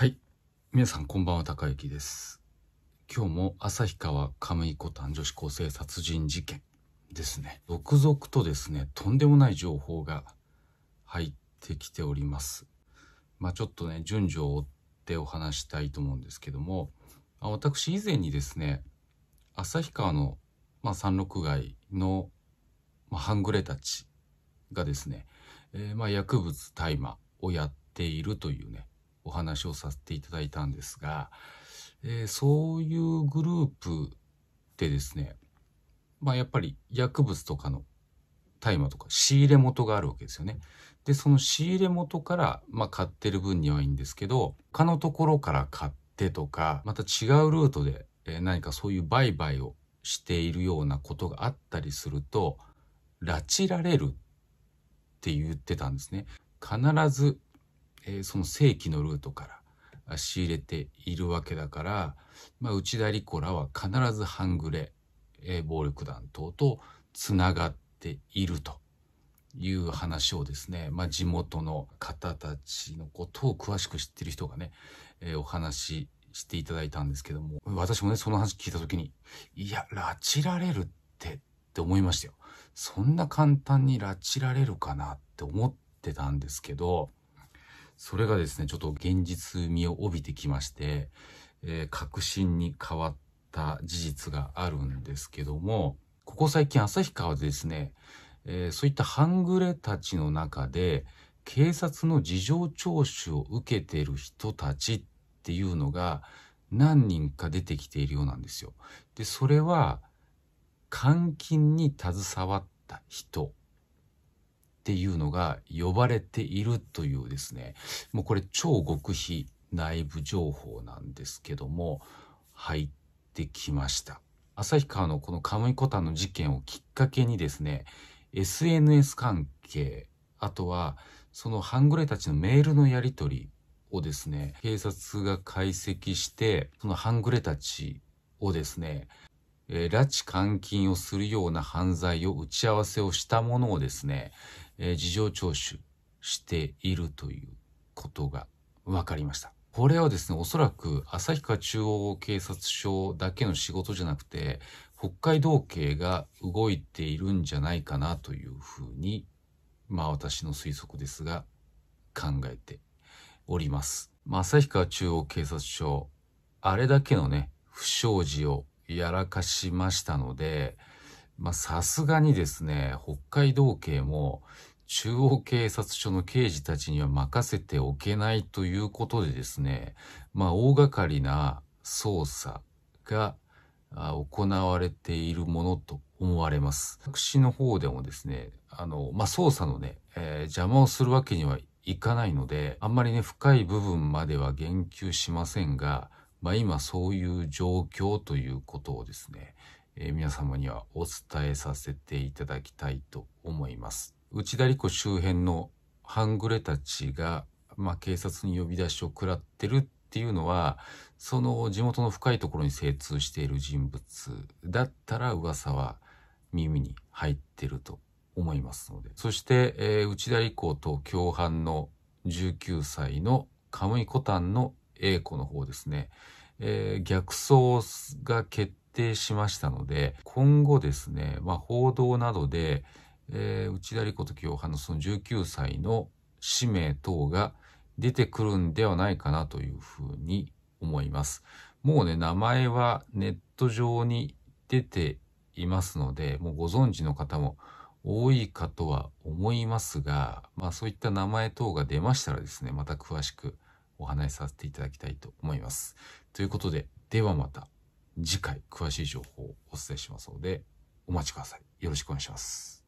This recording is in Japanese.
はい。皆さん、こんばんは、高幸です。今日も旭川亀井古丹女子高生殺人事件ですね。続々とですね、とんでもない情報が入ってきております。まあ、ちょっとね、順序を追ってお話したいと思うんですけども、私以前にですね、旭川の、まあ、山麓街の、まあ、半グレたちがですね、えー、まあ薬物大麻をやっているというね、お話をさせていただいたんですが、えー、そういうグループでですね、まあ、やっぱり薬物とかの大麻とか仕入れ元があるわけですよね。で、その仕入れ元から、まあ、買ってる分にはいいんですけど、他のところから買ってとか、また違うルートで、えー、何かそういう売買をしているようなことがあったりすると、拉致られるって言ってたんですね。必ずえー、その正規のルートから仕入れているわけだから、まあ、内田理子らは必ず半グレ、えー、暴力団等とつながっているという話をですね、まあ、地元の方たちのことを詳しく知ってる人がね、えー、お話ししていただいたんですけども私もねその話聞いた時にいや拉致られるってって思いましたよそんな簡単に拉致られるかなって思ってたんですけどそれがですね、ちょっと現実味を帯びてきまして、えー、確信に変わった事実があるんですけども、ここ最近旭川でですね、えー、そういった半グレたちの中で、警察の事情聴取を受けてる人たちっていうのが何人か出てきているようなんですよ。で、それは、監禁に携わった人っていうのが呼ばれているというですね、もうこれ超極秘内部情報なんですけども、入ってきました。旭川のこのカムイコタンの事件をきっかけにですね、SNS 関係、あとはその半グレたちのメールのやり取りをですね、警察が解析して、その半グレたちをですね、えー、拉致監禁をするような犯罪を打ち合わせをしたものをですね、えー、事情聴取しているということが分かりました。これはですね、おそらく旭川中央警察署だけの仕事じゃなくて、北海道警が動いているんじゃないかなというふうに、まあ私の推測ですが、考えております。まあ、旭川中央警察署、あれだけのね、不祥事をやらかしましたので、まあ、さすがにですね、北海道警も中央警察署の刑事たちには任せておけないということでですね、まあ、大掛かりな捜査が行われているものと思われます。私の方でもですね、あの、まあ、捜査のね、えー、邪魔をするわけにはいかないので、あんまりね、深い部分までは言及しませんが、まあ、今そういう状況ということをですね、えー、皆様にはお伝えさせていただきたいと思います。内田理子周辺の半グレたちが、まあ、警察に呼び出しを食らってるっていうのはその地元の深いところに精通している人物だったら噂は耳に入ってると思いますのでそして、えー、内田理子と共犯の19歳のカムイコタンの A 子の方ですね、えー、逆走が決定しましたので、今後ですね、まあ、報道などで、えー、内田理子と清犯のその19歳の氏名等が出てくるんではないかなというふうに思います。もうね、名前はネット上に出ていますので、もうご存知の方も多いかとは思いますが、まあそういった名前等が出ましたらですね、また詳しくお話しさせていただきたいと思います。ということで、ではまた次回詳しい情報をお伝えしますので、お待ちください。よろしくお願いします。